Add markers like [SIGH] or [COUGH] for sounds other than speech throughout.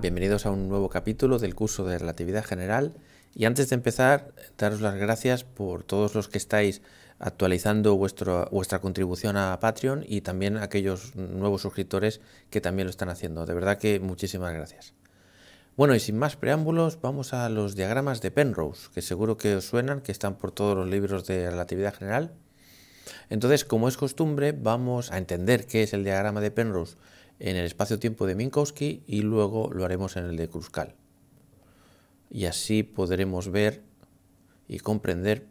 bienvenidos a un nuevo capítulo del curso de Relatividad General. Y antes de empezar, daros las gracias por todos los que estáis actualizando vuestra contribución a Patreon y también aquellos nuevos suscriptores que también lo están haciendo. De verdad que muchísimas gracias. Bueno, y sin más preámbulos, vamos a los diagramas de Penrose, que seguro que os suenan, que están por todos los libros de relatividad general. Entonces, como es costumbre, vamos a entender qué es el diagrama de Penrose en el espacio-tiempo de Minkowski y luego lo haremos en el de Kruskal. Y así podremos ver y comprender,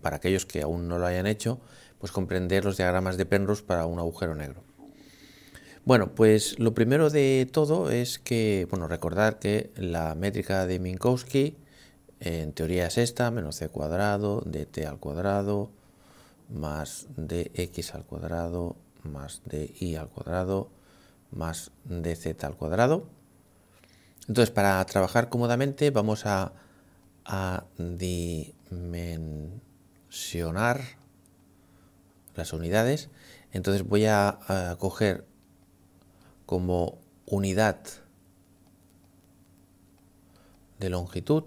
para aquellos que aún no lo hayan hecho, pues comprender los diagramas de Penrose para un agujero negro. Bueno, pues lo primero de todo es que, bueno, recordar que la métrica de Minkowski en teoría es esta, menos c cuadrado, dt al cuadrado, más dx al cuadrado, más di al cuadrado, más dz al cuadrado. Entonces, para trabajar cómodamente vamos a, dimensionar las unidades. Entonces voy a, coger como unidad de longitud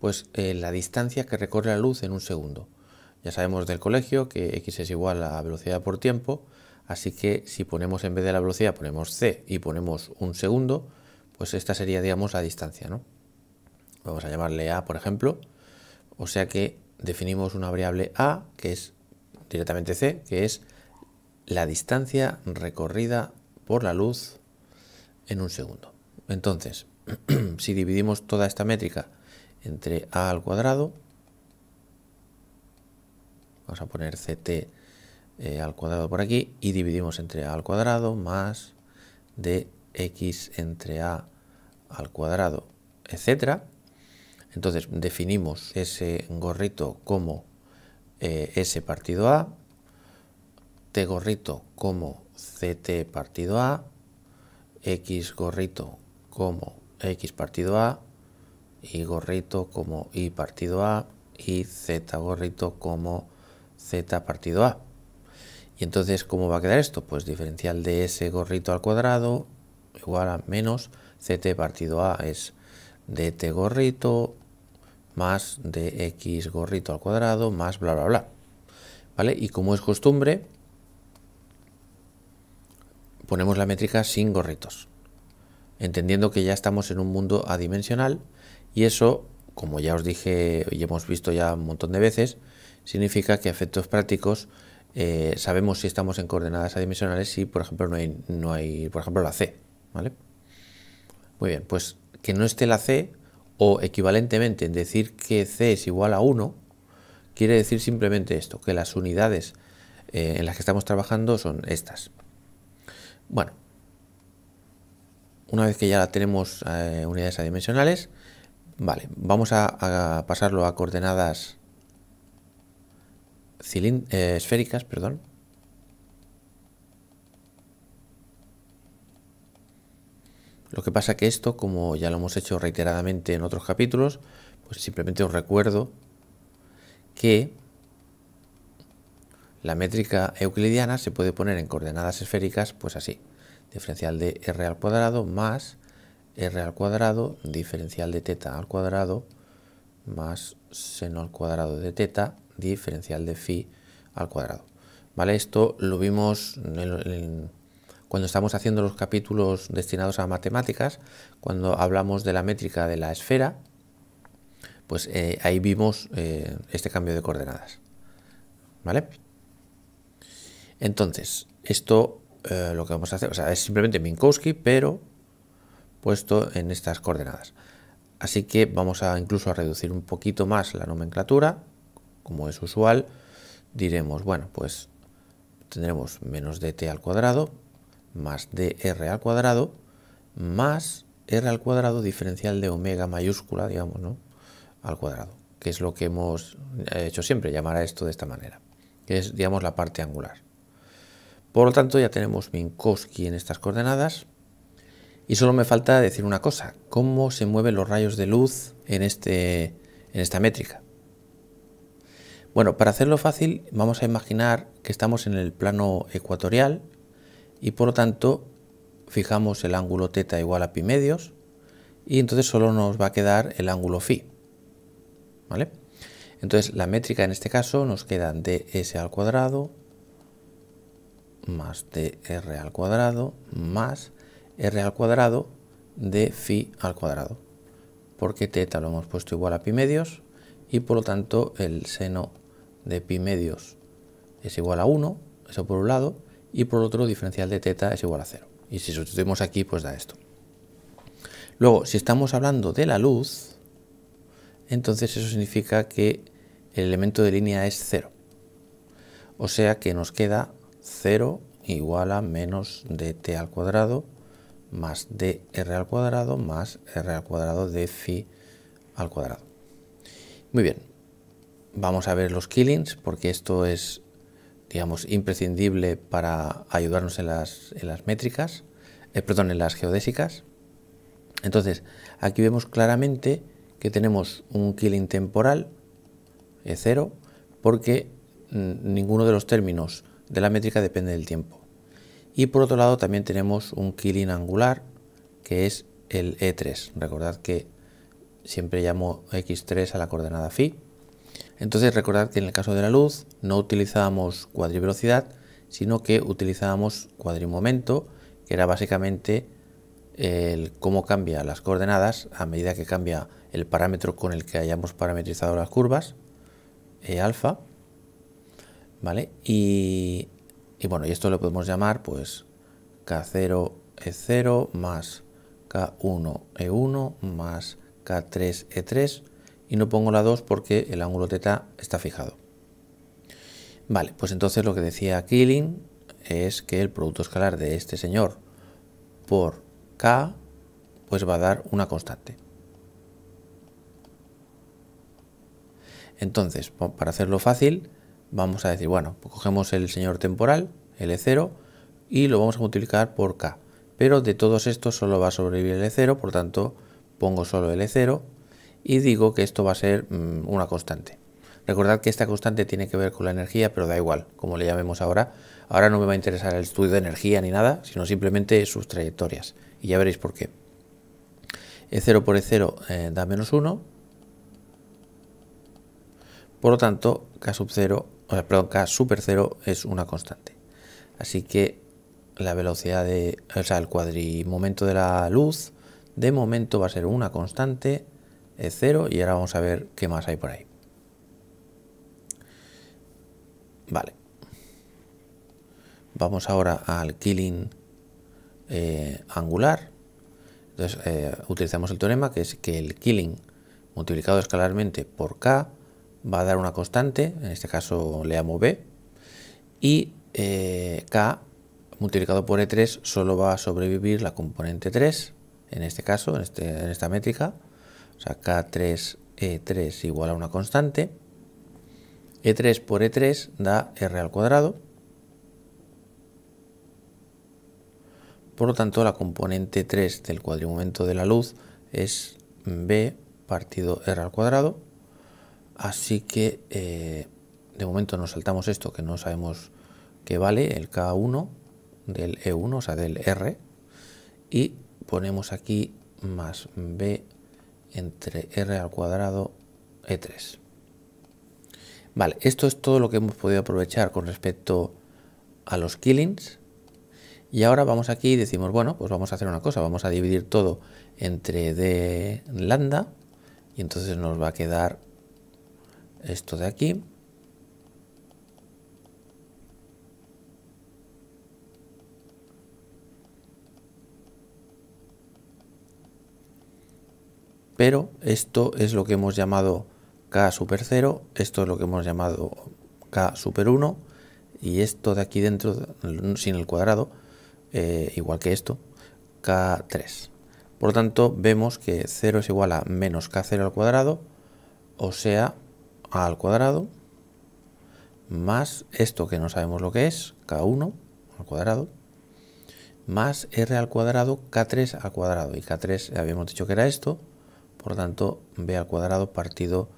pues eh, la distancia que recorre la luz en un segundo. Ya sabemos del colegio que x es igual a velocidad por tiempo Así que si ponemos en vez de la velocidad, ponemos c y ponemos un segundo, pues esta sería, digamos, la distancia, ¿no? Vamos a llamarle a, por ejemplo. O sea que definimos una variable a, que es directamente c, que es la distancia recorrida por la luz en un segundo. Entonces, [CLEARS THROAT] si dividimos toda esta métrica entre a al cuadrado, vamos a poner ct eh, al cuadrado por aquí y dividimos entre a al cuadrado más de x entre a al cuadrado, etc. Entonces definimos ese gorrito como eh, S partido A, T gorrito como CT partido A, X gorrito como X partido A, Y gorrito como Y partido A y Z gorrito como Z partido A entonces, ¿cómo va a quedar esto? Pues diferencial de S gorrito al cuadrado igual a menos CT partido A es DT gorrito más DX gorrito al cuadrado más bla bla bla. ¿Vale? Y como es costumbre, ponemos la métrica sin gorritos, entendiendo que ya estamos en un mundo adimensional y eso, como ya os dije y hemos visto ya un montón de veces, significa que efectos prácticos eh, sabemos si estamos en coordenadas adimensionales si, por ejemplo, no hay, no hay, por ejemplo, la C, ¿vale? Muy bien, pues que no esté la C o equivalentemente decir que C es igual a 1 quiere decir simplemente esto, que las unidades eh, en las que estamos trabajando son estas. Bueno, una vez que ya tenemos eh, unidades adimensionales, vale, vamos a, a pasarlo a coordenadas eh, esféricas, perdón. Lo que pasa que esto, como ya lo hemos hecho reiteradamente en otros capítulos, pues simplemente os recuerdo que la métrica euclidiana se puede poner en coordenadas esféricas, pues así. Diferencial de r al cuadrado más r al cuadrado, diferencial de teta al cuadrado, más seno al cuadrado de teta diferencial de phi al cuadrado. ¿Vale? Esto lo vimos cuando estamos haciendo los capítulos destinados a matemáticas, cuando hablamos de la métrica de la esfera, pues eh, ahí vimos eh, este cambio de coordenadas. ¿Vale? Entonces, esto eh, lo que vamos a hacer, o sea, es simplemente Minkowski, pero puesto en estas coordenadas. Así que vamos a incluso a reducir un poquito más la nomenclatura como es usual, diremos, bueno, pues tendremos menos dt al cuadrado más dr al cuadrado más r al cuadrado diferencial de omega mayúscula, digamos, ¿no? Al cuadrado, que es lo que hemos eh, hecho siempre, llamar a esto de esta manera, que es, digamos, la parte angular. Por lo tanto, ya tenemos Minkowski en estas coordenadas. Y solo me falta decir una cosa, ¿cómo se mueven los rayos de luz en, este, en esta métrica? Bueno, para hacerlo fácil, vamos a imaginar que estamos en el plano ecuatorial y por lo tanto fijamos el ángulo θ igual a pi medios y entonces solo nos va a quedar el ángulo phi. ¿Vale? Entonces la métrica en este caso nos queda ds al cuadrado más dr al cuadrado más r al cuadrado de phi al cuadrado. Porque θ lo hemos puesto igual a pi medios y por lo tanto el seno de pi medios es igual a 1, eso por un lado, y por otro diferencial de teta es igual a 0. Y si sustituimos aquí, pues da esto. Luego, si estamos hablando de la luz, entonces eso significa que el elemento de línea es 0. O sea que nos queda 0 igual a menos dt al cuadrado más dr al cuadrado más r al cuadrado de phi al cuadrado. Muy bien, vamos a ver los killings porque esto es, digamos, imprescindible para ayudarnos en las, métricas, eh, perdón, en las geodésicas. Entonces, aquí vemos claramente que tenemos un killing temporal, E0, eh, porque mm, ninguno de los términos de la métrica depende del tiempo. Y por otro lado también tenemos un killing angular, que es el E3. Recordad que siempre llamo X3 a la coordenada phi entonces recordad que en el caso de la luz no utilizábamos cuadrivelocidad, sino que utilizábamos cuadrimomento, que era básicamente el cómo cambia las coordenadas a medida que cambia el parámetro con el que hayamos parametrizado las curvas, e alfa, ¿vale? Y, bueno, y esto lo podemos llamar pues K0 E0 más K1 E1 más K3 E3 y no pongo la 2 porque el ángulo teta está fijado. Vale, pues entonces lo que decía Killing es que el producto escalar de este señor por K pues va a dar una constante. Entonces, para hacerlo fácil, vamos a decir, bueno, cogemos el señor temporal, L0, e y lo vamos a multiplicar por K. Pero de todos estos solo va a sobrevivir L0, e por tanto pongo solo L0 y digo que esto va a ser mm, una constante. Recordad que esta constante tiene que ver con la energía, pero da igual, como le llamemos ahora. Ahora no me va a interesar el estudio de energía ni nada, sino simplemente sus trayectorias. Y ya veréis por qué. E0 por E0 eh, da menos 1. Por lo tanto, K sub 0, o sea, perdón, K super 0 es una constante. Así que la velocidad de, o sea, el cuadrimomento de la luz, de momento va a ser una constante es y ahora vamos a ver qué más hay por ahí. Vale. Vamos ahora al killing eh, angular. Entonces eh, utilizamos el teorema que es que el killing multiplicado escalarmente por k va a dar una constante, en este caso le llamo b, y eh, k multiplicado por e3 solo va a sobrevivir la componente 3, en este caso, en, este, en esta métrica, o sea, K3, E3 igual a una constante. E3 por E3 da R al cuadrado. Por lo tanto, la componente 3 del cuadrimomento de la luz es B partido R al cuadrado. Así que eh, de momento nos saltamos esto que no sabemos qué vale, el K1 del E1, o sea, del R. Y ponemos aquí más B entre r al cuadrado e3. Vale, esto es todo lo que hemos podido aprovechar con respecto a los killings. Y ahora vamos aquí y decimos, bueno, pues vamos a hacer una cosa, vamos a dividir todo entre d lambda y entonces nos va a quedar esto de aquí pero esto es lo que hemos llamado K super 0, esto es lo que hemos llamado K super 1 y esto de aquí dentro, sin el cuadrado, eh, igual que esto, K3. Por lo tanto, vemos que 0 es igual a menos K0 al cuadrado, o sea, A al cuadrado, más esto que no sabemos lo que es, K1 al cuadrado, más R al cuadrado, K3 al cuadrado. Y K3 habíamos dicho que era esto, por tanto b al cuadrado partido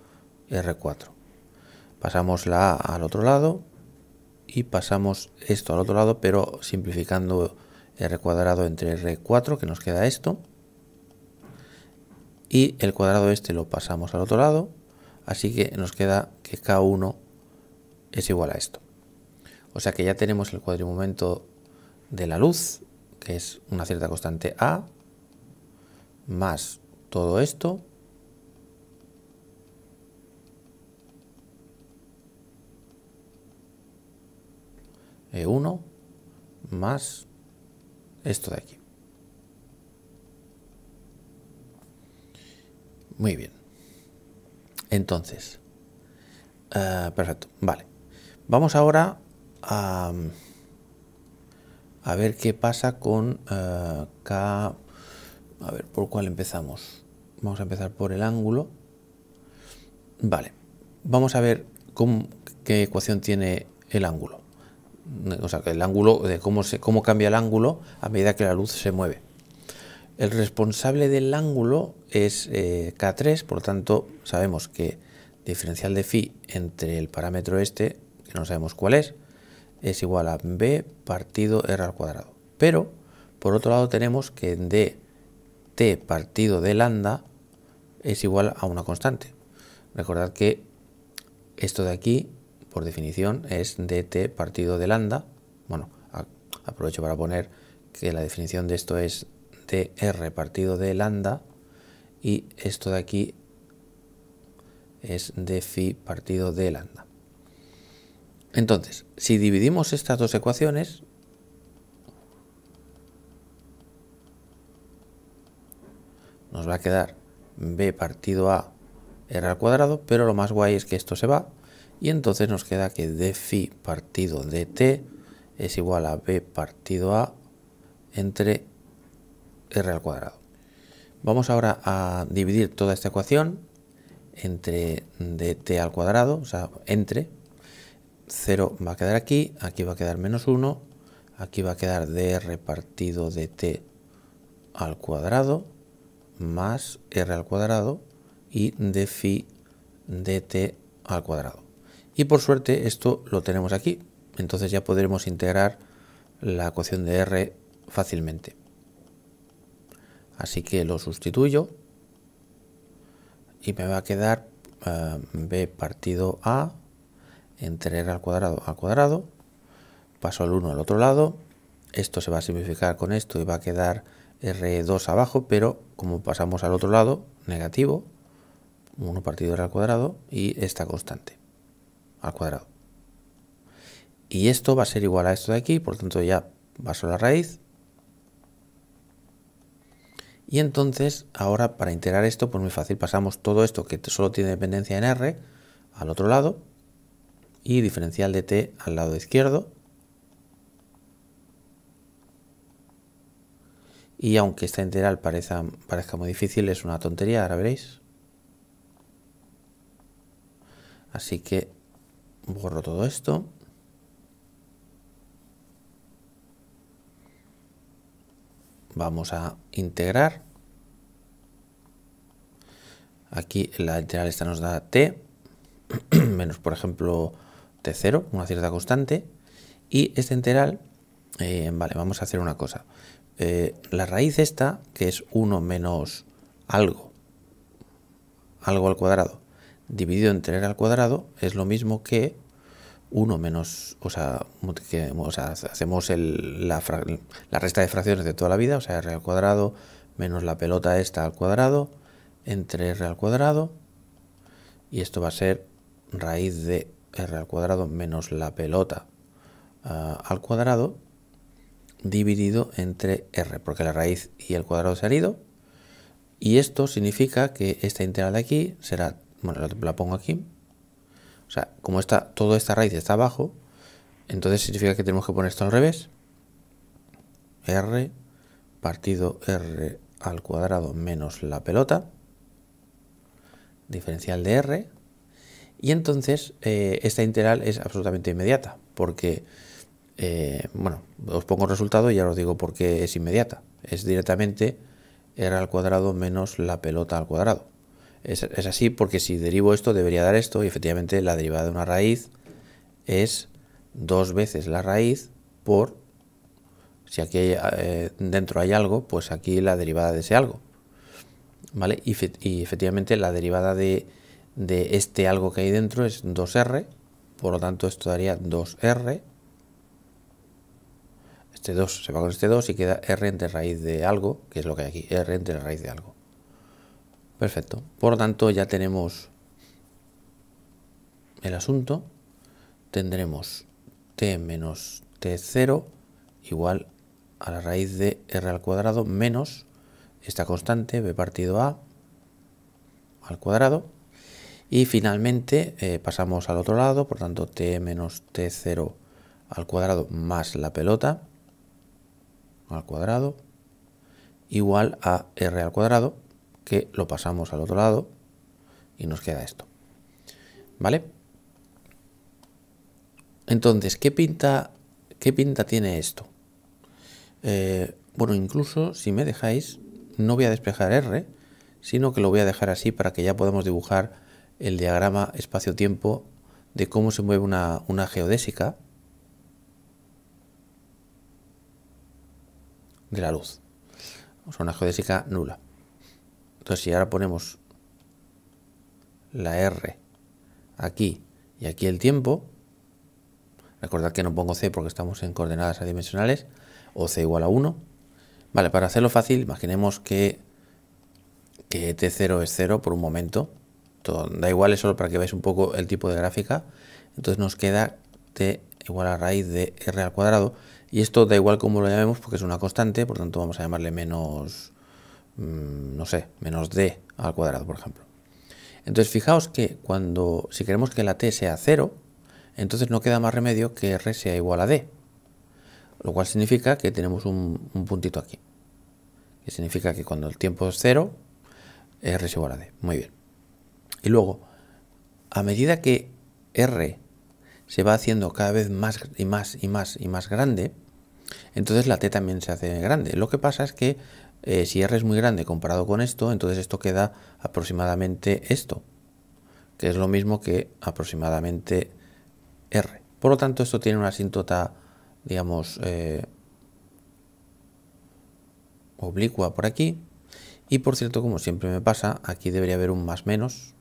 r4. Pasamos la a al otro lado y pasamos esto al otro lado, pero simplificando r cuadrado entre r4, que nos queda esto. Y el cuadrado este lo pasamos al otro lado, así que nos queda que k1 es igual a esto. O sea que ya tenemos el cuadrimomento de la luz, que es una cierta constante a, más todo esto. E1 más esto de aquí. Muy bien. Entonces, eh, perfecto, vale. Vamos ahora a, a ver qué pasa con eh, A ver, ¿por cuál empezamos? Vamos a empezar por el ángulo. Vale, vamos a ver qué ecuación tiene el ángulo. O sea, el ángulo, de cómo, se, cómo cambia el ángulo a medida que la luz se mueve. El responsable del ángulo es eh, K3, por lo tanto sabemos que diferencial de phi entre el parámetro este, que no sabemos cuál es, es igual a b partido r al cuadrado. Pero, por otro lado, tenemos que d t partido de lambda es igual a una constante. Recordad que esto de aquí, por definición, es dt partido de lambda. Bueno, aprovecho para poner que la definición de esto es dr partido de lambda y esto de aquí es dφ partido de lambda. Entonces, si dividimos estas dos ecuaciones, nos va a quedar b partido a r al cuadrado, pero lo más guay es que esto se va y entonces nos queda que d phi partido dt es igual a b partido a entre r al cuadrado. Vamos ahora a dividir toda esta ecuación entre dt al cuadrado, o sea, entre 0 va a quedar aquí, aquí va a quedar menos 1, aquí va a quedar dr partido dt al cuadrado más r al cuadrado y de phi dt al cuadrado. Y por suerte esto lo tenemos aquí, entonces ya podremos integrar la ecuación de r fácilmente. Así que lo sustituyo y me va a quedar eh, b partido a entre r al cuadrado al cuadrado, paso el 1 al otro lado, esto se va a simplificar con esto y va a quedar R2 abajo, pero como pasamos al otro lado, negativo, 1 partido R al cuadrado y esta constante al cuadrado. Y esto va a ser igual a esto de aquí, por tanto ya paso la raíz. Y entonces, ahora para integrar esto, pues muy fácil, pasamos todo esto que solo tiene dependencia en R al otro lado y diferencial de t al lado izquierdo Y aunque esta integral parezca, muy difícil, es una tontería, ahora veréis. Así que borro todo esto. Vamos a integrar. Aquí la integral esta nos da t, [CLEARS THROAT] menos por ejemplo t0, una cierta constante. Y esta integral, eh, vale, vamos a hacer una cosa. Eh, la raíz esta, que es 1 menos algo, algo al cuadrado, dividido entre r al cuadrado, es lo mismo que 1 menos, o sea, hacemos la, resta de fracciones de toda la vida, o sea, r al cuadrado menos la pelota esta al cuadrado, entre r al cuadrado, y esto va a ser raíz de r al cuadrado menos la pelota ah, al cuadrado, dividido entre r, porque la raíz y el cuadrado se han ido. Y esto significa que esta integral de aquí será, bueno, la pongo aquí. O sea, como está, toda esta raíz está abajo, entonces significa que tenemos que poner esto al revés. r partido r al cuadrado menos la pelota, diferencial de r, y entonces eh, esta integral es absolutamente inmediata, porque eh, bueno, os pongo el resultado y ya os digo por qué es inmediata. Es directamente r al cuadrado menos la pelota al cuadrado. Es, así porque si derivo esto debería dar esto y efectivamente la derivada de una raíz es dos veces la raíz por, si aquí eh, dentro hay algo, pues aquí la derivada de ese algo. ¿Vale? Y, efectivamente la derivada de, de este algo que hay dentro es 2r, por lo tanto esto daría 2r este 2, se va con este 2 y queda r entre raíz de algo, que es lo que hay aquí, r entre raíz de algo. Perfecto. Por lo tanto, ya tenemos el asunto. Tendremos t menos t0 igual a la raíz de r al cuadrado menos esta constante b partido a al cuadrado. Y finalmente eh, pasamos al otro lado, por tanto t menos t0 al cuadrado más la pelota al cuadrado igual a r al cuadrado, que lo pasamos al otro lado y nos queda esto. ¿Vale? Entonces, ¿qué pinta, qué pinta tiene esto? Eh, bueno, incluso si me dejáis, no voy a despejar R, sino que lo voy a dejar así para que ya podamos dibujar el diagrama espacio-tiempo de cómo se mueve una geodésica de la luz. O sea, una geodésica nula. Entonces, si ahora ponemos la R aquí y aquí el tiempo, recordad que no pongo C porque estamos en coordenadas adimensionales, o C igual a 1. Vale, para hacerlo fácil, imaginemos que, que T0 es 0 por un momento. da igual, es solo para que veáis un poco el tipo de gráfica. Entonces nos queda T igual a raíz de R al cuadrado, y esto da igual como lo llamemos porque es una constante, por tanto vamos a llamarle menos, mm, no sé, menos d al cuadrado, por ejemplo. Entonces fijaos que cuando, si queremos que la t sea cero, entonces no queda más remedio que r sea igual a d, lo cual significa que tenemos un, puntito aquí, que significa que cuando el tiempo es cero, r es igual a d. Muy bien. Y luego, a medida que r se va haciendo cada vez más y más y más y más grande, entonces la T también se hace grande. Lo que pasa es que eh, si R es muy grande comparado con esto, entonces esto queda aproximadamente esto, que es lo mismo que aproximadamente R. Por lo tanto, esto tiene una asíntota, digamos, eh, oblicua por aquí. Y por cierto, como siempre me pasa, aquí debería haber un más menos,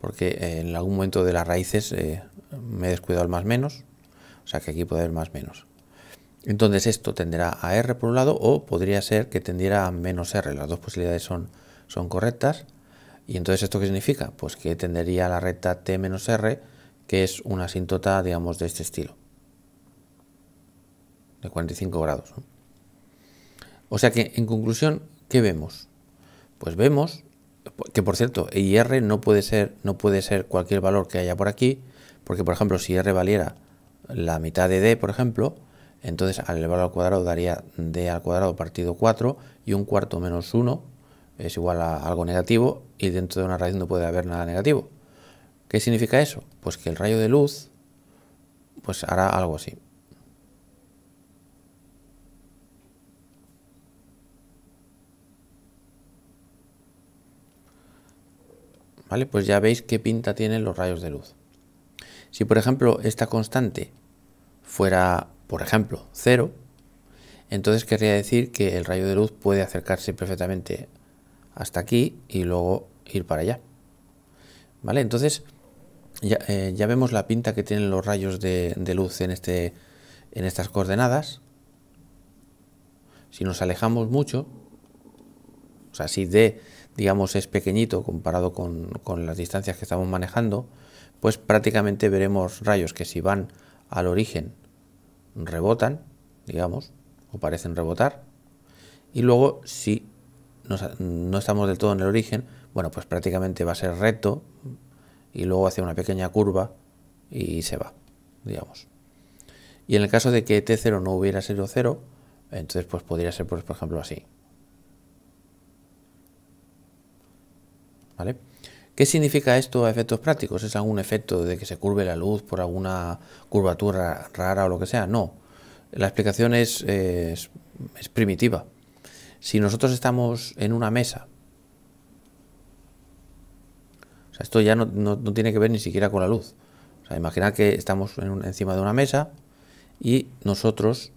porque eh, en algún momento de las raíces me he descuidado el más menos. O sea que aquí puede haber más menos. Entonces esto tenderá a R por un lado o podría ser que tendiera a menos R. Las dos posibilidades son, son correctas. ¿Y entonces esto qué significa? Pues que tendería la recta T menos R, que es una asíntota, digamos, de este estilo. De 45 grados. O sea que, en conclusión, ¿qué vemos? Pues vemos que, por cierto, IR no puede ser, no puede ser cualquier valor que haya por aquí, porque, por ejemplo, si R valiera la mitad de d, por ejemplo, entonces al elevarlo al cuadrado daría d al cuadrado partido 4 y un cuarto menos 1 es igual a algo negativo y dentro de una raíz no puede haber nada negativo. ¿Qué significa eso? Pues que el rayo de luz pues hará algo así. ¿Vale? Pues ya veis qué pinta tienen los rayos de luz. Si por ejemplo esta constante fuera, por ejemplo, cero, entonces querría decir que el rayo de luz puede acercarse perfectamente hasta aquí y luego ir para allá. ¿Vale? Entonces ya, eh, vemos la pinta que tienen los rayos de, luz en, este, en estas coordenadas. Si nos alejamos mucho, o sea, si D, digamos, es pequeñito comparado con, con las distancias que estamos manejando, pues prácticamente veremos rayos que si van al origen rebotan, digamos, o parecen rebotar, y luego si no estamos del todo en el origen, bueno, pues prácticamente va a ser recto y luego hace una pequeña curva y se va, digamos. Y en el caso de que T0 no hubiera sido 0, entonces pues podría ser, pues, por ejemplo, así. ¿Vale? ¿Qué significa esto a efectos prácticos? ¿Es algún efecto de que se curve la luz por alguna curvatura rara o lo que sea? No. La explicación es, eh, primitiva. Si nosotros estamos en una mesa, esto ya no, tiene que ver ni siquiera con la luz. Imagina que estamos encima de una mesa y nosotros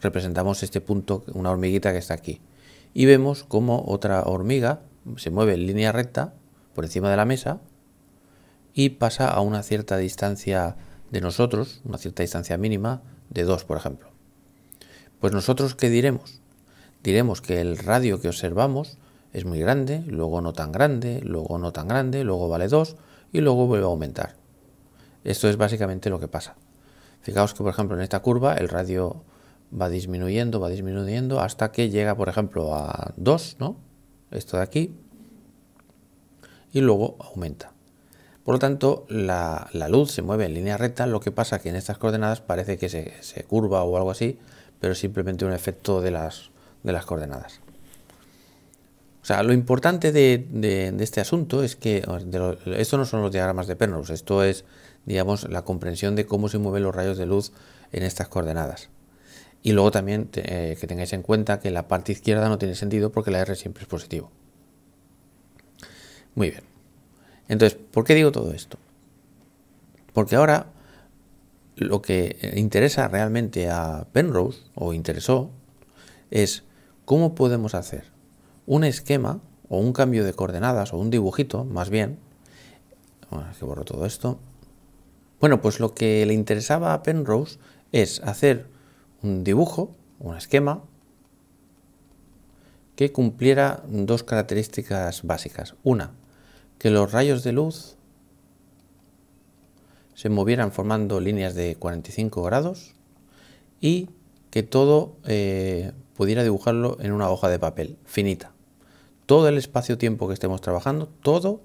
representamos este punto, una hormiguita que está aquí. Y vemos cómo otra hormiga se mueve en línea recta por encima de la mesa y pasa a una cierta distancia de nosotros, una cierta distancia mínima de 2, por ejemplo. Pues nosotros, ¿qué diremos? Diremos que el radio que observamos es muy grande, luego no tan grande, luego no tan grande, luego vale 2 y luego vuelve a aumentar. Esto es básicamente lo que pasa. Fijaos que, por ejemplo, en esta curva el radio va disminuyendo, va disminuyendo hasta que llega, por ejemplo, a 2, ¿no? Esto de aquí, y luego aumenta. Por lo tanto, la, luz se mueve en línea recta, lo que pasa que en estas coordenadas parece que se, curva o algo así, pero simplemente un efecto de las, de las coordenadas. O sea, lo importante de, este asunto es que esto no son los diagramas de pernos esto es, digamos, la comprensión de cómo se mueven los rayos de luz en estas coordenadas. Y luego también eh, que tengáis en cuenta que la parte izquierda no tiene sentido porque la R siempre es positivo. Muy bien. Entonces, ¿por qué digo todo esto? Porque ahora lo que eh, interesa realmente a Penrose, o interesó, es cómo podemos hacer un esquema o un cambio de coordenadas o un dibujito, más bien. Bueno, que borro todo esto. Bueno, pues lo que le interesaba a Penrose es hacer un dibujo, un esquema, que cumpliera dos características básicas. Una, que los rayos de luz se movieran formando líneas de 45 grados y que todo eh, pudiera dibujarlo en una hoja de papel finita. Todo el espacio-tiempo que estemos trabajando, todo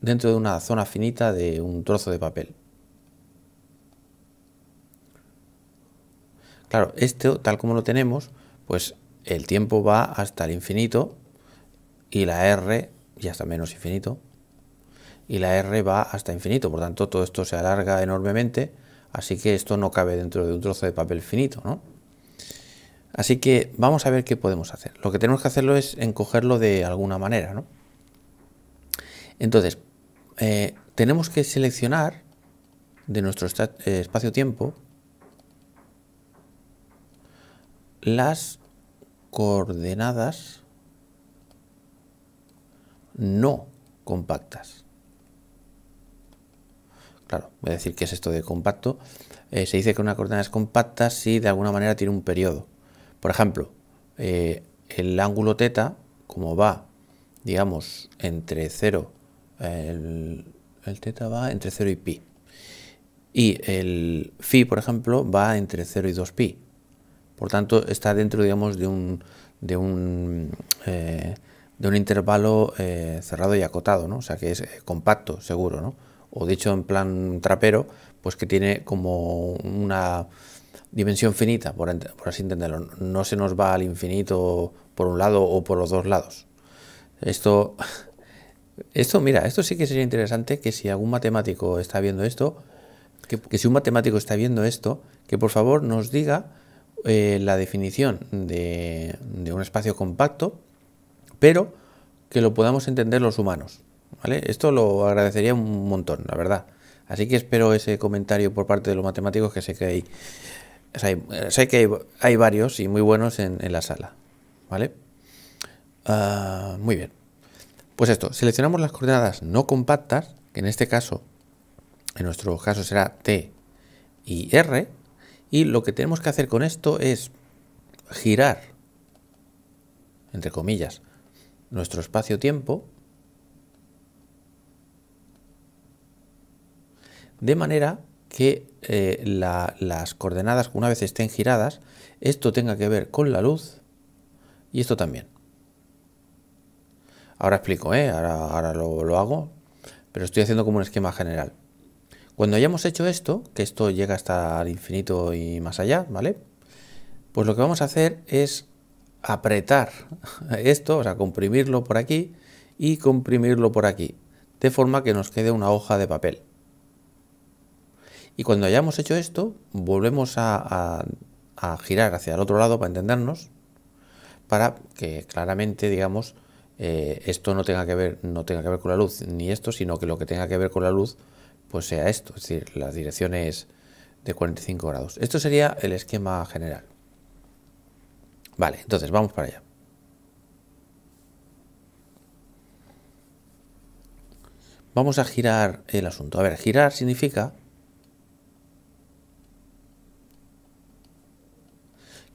dentro de una zona finita de un trozo de papel. Claro, esto tal como lo tenemos, pues el tiempo va hasta el infinito y la R y hasta menos infinito. Y la R va hasta infinito, por tanto todo esto se alarga enormemente, así que esto no cabe dentro de un trozo de papel finito, ¿no? Así que vamos a ver qué podemos hacer. Lo que tenemos que hacerlo es encogerlo de alguna manera, ¿no? Entonces, eh, tenemos que seleccionar de nuestro eh, espacio-tiempo las coordenadas no compactas. Claro, voy a decir qué es esto de compacto. Eh, se dice que una coordenada es compacta si de alguna manera tiene un periodo. Por ejemplo, eh, el ángulo teta, como va, digamos, entre 0, el, el teta va entre 0 y pi. Y el phi, por ejemplo, va entre 0 y 2pi. Por tanto, está dentro, digamos, de un, de un eh, de un intervalo eh, cerrado y acotado, ¿no? O sea, que es eh, compacto, seguro, ¿no? O dicho en plan trapero, pues que tiene como una dimensión finita, por, así entenderlo. No se nos va al infinito por un lado o por los dos lados. Esto, [LAUGHS] esto, mira, esto sí que sería interesante que si algún matemático está viendo esto, que, si un matemático está viendo esto, que por favor nos diga eh, la definición de un espacio compacto pero que lo podamos entender los humanos. ¿vale? Esto lo agradecería un montón, la verdad. Así que espero ese comentario por parte de los matemáticos que sé que hay. sé que hay, varios y muy buenos en, la sala. ¿Vale? Ah, muy bien. Pues esto, seleccionamos las coordenadas no compactas, que en este caso, en nuestro caso será T y R, y lo que tenemos que hacer con esto es girar, entre comillas, nuestro espacio-tiempo de manera que eh, las coordenadas, una vez estén giradas, esto tenga que ver con la luz y esto también. Ahora explico, ¿eh? ahora, lo, lo hago, pero estoy haciendo como un esquema general. Cuando hayamos hecho esto, que esto llega hasta el infinito y más allá, ¿vale? Pues lo que vamos a hacer es apretar esto, o sea, comprimirlo por aquí y comprimirlo por aquí, de forma que nos quede una hoja de papel. Y cuando hayamos hecho esto, volvemos a, girar hacia el otro lado para entendernos, para que claramente, digamos, eh, esto no tenga, que ver, no tenga que ver con la luz ni esto, sino que lo que tenga que ver con la luz pues sea esto, es decir, las direcciones de 45 grados. Esto sería el esquema general. Vale, entonces vamos para allá. Vamos a girar el asunto. A ver, girar significa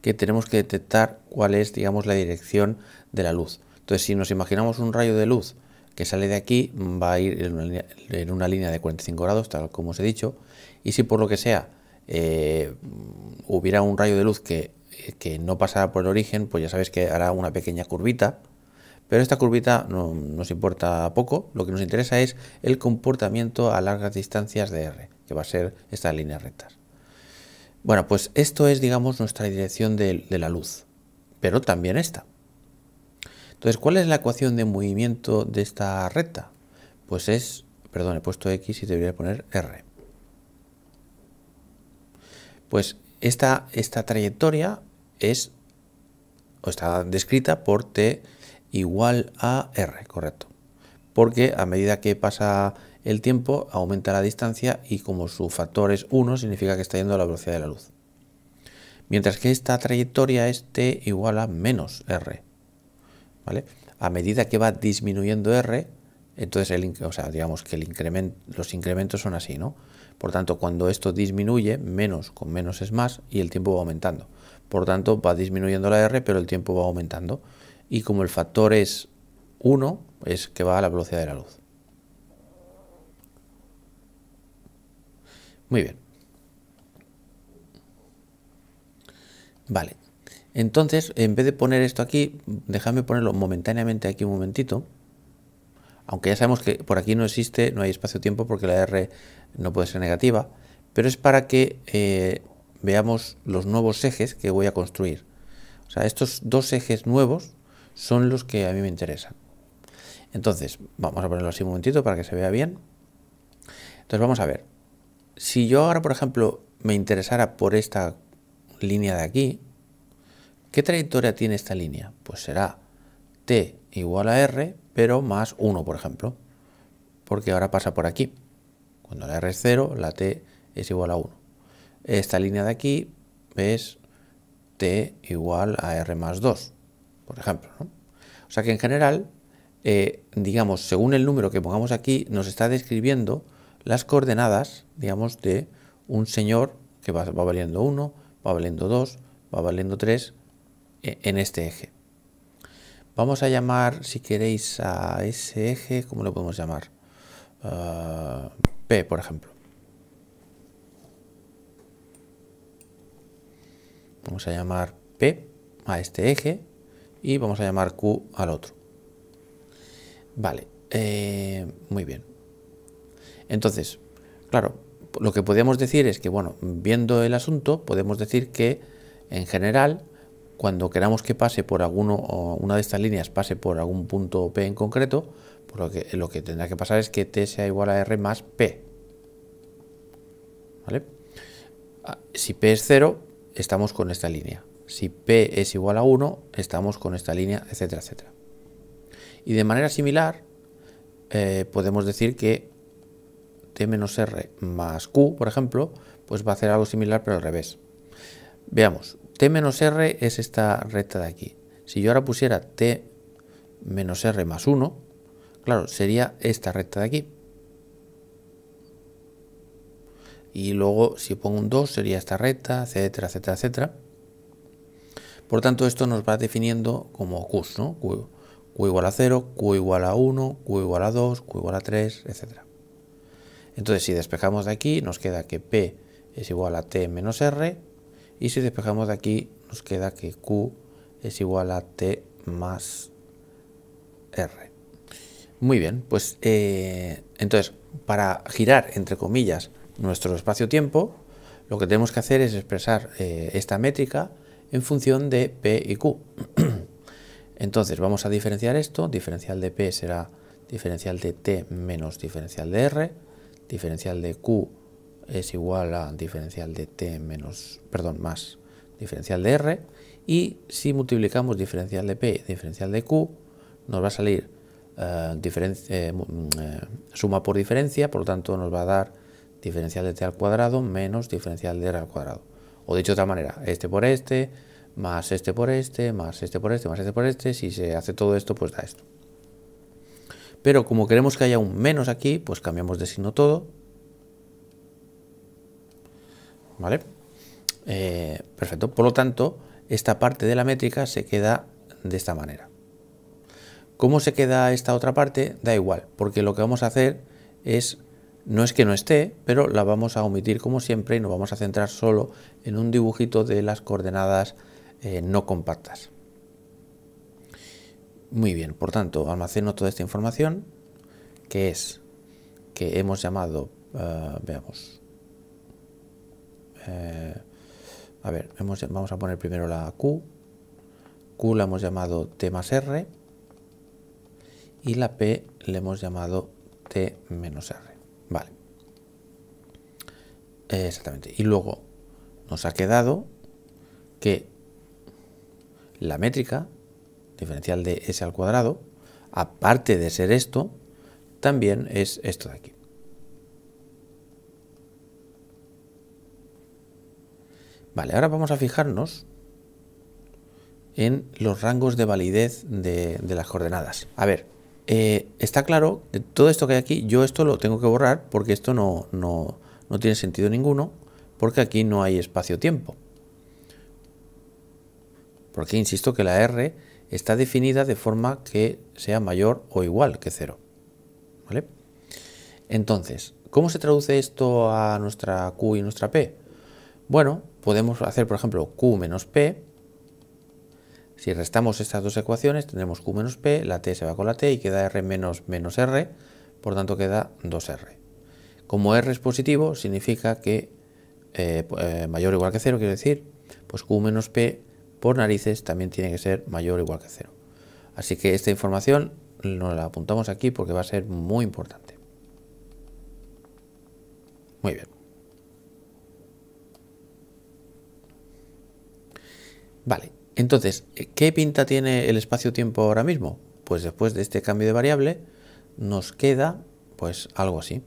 que tenemos que detectar cuál es, digamos, la dirección de la luz. Entonces, si nos imaginamos un rayo de luz que sale de aquí, va a ir en una, línea, de 45 grados, tal como os he dicho, y si por lo que sea eh, hubiera un rayo de luz que que no pasará por el origen, pues ya sabéis que hará una pequeña curvita, pero esta curvita no, nos importa poco, lo que nos interesa es el comportamiento a largas distancias de R, que va a ser esta línea rectas. Bueno, pues esto es, digamos, nuestra dirección de, la luz, pero también esta. Entonces, ¿cuál es la ecuación de movimiento de esta recta? Pues es, perdón, he puesto X y debería poner R. Pues esta trayectoria es está descrita por T igual a R, correcto. Porque a medida que pasa el tiempo aumenta la distancia y como su factor es 1 significa que está yendo a la velocidad de la luz. Mientras que esta trayectoria es T igual a menos R. ¿Vale? A medida que va disminuyendo R, entonces el, digamos que los incrementos son así, ¿no? Por tanto, cuando esto disminuye, menos con menos es más y el tiempo va aumentando. Por tanto, va disminuyendo la R, pero el tiempo va aumentando. Y como el factor es 1, es que va a la velocidad de la luz. Muy bien. Vale. Entonces, en vez de poner esto aquí, déjame ponerlo momentáneamente aquí un momentito. Aunque ya sabemos que por aquí no existe, no hay espacio-tiempo porque la R no puede ser negativa. Pero es para que eh, veamos los nuevos ejes que voy a construir. O sea, estos dos ejes nuevos son los que a mí me interesan. Entonces, vamos a ponerlo así un momentito para que se vea bien. Entonces vamos a ver. Si yo ahora, por ejemplo, me interesara por esta línea de aquí, ¿qué trayectoria tiene esta línea? Pues será t igual a r, pero más 1, por ejemplo. Porque ahora pasa por aquí. Cuando la r es 0, la t es igual a 1 esta línea de aquí es t igual a r más 2, por ejemplo. O sea que en general, eh, digamos, según el número que pongamos aquí, nos está describiendo las coordenadas, digamos, de un señor que va, valiendo 1, va valiendo 2, va valiendo 3 e, en este eje. Vamos a llamar, si queréis, a ese eje, ¿cómo lo podemos llamar? Ah, p, por ejemplo. Vamos a llamar P a este eje y vamos a llamar Q al otro. Vale, eh, muy bien. Entonces, claro, lo que podríamos decir es que, bueno, viendo el asunto, podemos decir que en general, cuando queramos que pase por alguno o una de estas líneas pase por algún punto P en concreto, lo, que, lo que tendrá que pasar es que T sea igual a R más P. ¿Vale? Ah, si P es 0, estamos con esta línea. Si P es igual a 1, estamos con esta línea, etcétera, etcétera. Y de manera similar, eh, podemos decir que T menos R más Q, por ejemplo, pues va a hacer algo similar, pero al revés. Veamos, T menos R es esta recta de aquí. Si yo ahora pusiera T menos R más 1, claro, sería esta recta de aquí. y luego si pongo un 2 sería esta recta, etcétera, etcétera, etcétera. Por tanto, esto nos va definiendo como Qs, ¿no? Q, igual a 0, Q igual a 1, Q igual a 2, Q igual a 3, etcétera. Entonces, si despejamos de aquí, nos queda que P es igual a T menos R, y si despejamos de aquí, nos queda que Q es igual a T más R. Muy bien, pues eh, entonces, para girar, entre comillas, nuestro espacio-tiempo, lo que tenemos que hacer es expresar eh, esta métrica en función de P y Q. [CLEARS THROAT] Entonces vamos a diferenciar esto, diferencial de P será diferencial de T menos diferencial de R, diferencial de Q es igual a diferencial de T menos, perdón, más diferencial de R, y si multiplicamos diferencial de P diferencial de Q, nos va a salir eh, eh, suma por diferencia, por lo tanto nos va a dar diferencial de t al cuadrado menos diferencial de r al cuadrado. O dicho de otra manera, este por este, más este por este, más este por este, más este por este. Si se hace todo esto, pues da esto. Pero como queremos que haya un menos aquí, pues cambiamos de signo todo. ¿Vale? Eh, perfecto. Por lo tanto, esta parte de la métrica se queda de esta manera. ¿Cómo se queda esta otra parte? Da igual, porque lo que vamos a hacer es no es que no esté, pero la vamos a omitir como siempre y nos vamos a centrar solo en un dibujito de las coordenadas eh, no compactas. Muy bien, por tanto, almaceno toda esta información, que es que hemos llamado, eh, veamos, eh, a ver, vamos a poner primero la Q, Q la hemos llamado T más R y la P le hemos llamado T menos R exactamente. Y luego nos ha quedado que la métrica diferencial de s al cuadrado, aparte de ser esto, también es esto de aquí. Vale, ahora vamos a fijarnos en los rangos de validez de, las coordenadas. A ver, eh, está claro, todo esto que hay aquí, yo esto lo tengo que borrar porque esto no, no tiene sentido ninguno porque aquí no hay espacio-tiempo. Porque insisto que la R está definida de forma que sea mayor o igual que cero. ¿Vale? Entonces, ¿cómo se traduce esto a nuestra Q y nuestra P? Bueno, podemos hacer, por ejemplo, Q menos P. Si restamos estas dos ecuaciones, tenemos Q menos P, la T se va con la T y queda R menos menos R, por tanto queda 2R. Como R es positivo, significa que eh, eh, mayor o igual que cero, quiero decir, pues Q menos P por narices también tiene que ser mayor o igual que cero. Así que esta información nos la apuntamos aquí porque va a ser muy importante. Muy bien. Vale, entonces, eh, ¿qué pinta tiene el espacio-tiempo ahora mismo? Pues después de este cambio de variable nos queda pues algo así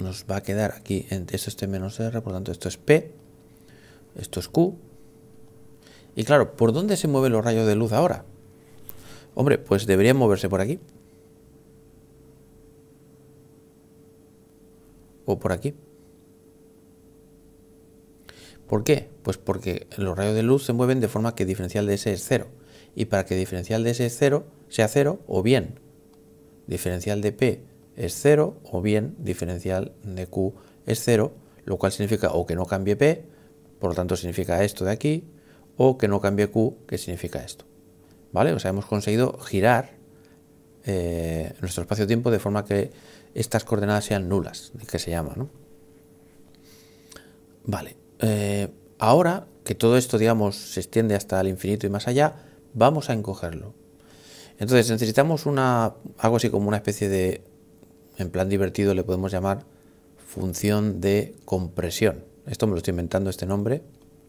nos va a quedar aquí, esto este menos R, por tanto esto es P, esto es Q. Y claro, ¿por dónde se mueven los rayos de luz ahora? Hombre, pues deberían moverse por aquí. O por aquí. ¿Por qué? Pues porque los rayos de luz se mueven de forma que diferencial de S es cero. Y para que diferencial de S es cero, sea cero, o bien diferencial de P es 0 o bien diferencial de Q es 0, lo cual significa o que no cambie P, por lo tanto significa esto de aquí, o que no cambie Q, que significa esto. ¿Vale? O sea, hemos conseguido girar eh, nuestro espacio-tiempo de forma que estas coordenadas sean nulas, que se llama, ¿no? Vale, eh, ahora que todo esto, digamos, se extiende hasta el infinito y más allá, vamos a encogerlo. Entonces necesitamos una, algo así como una especie de en plan divertido le podemos llamar función de compresión. Esto me lo estoy inventando este nombre,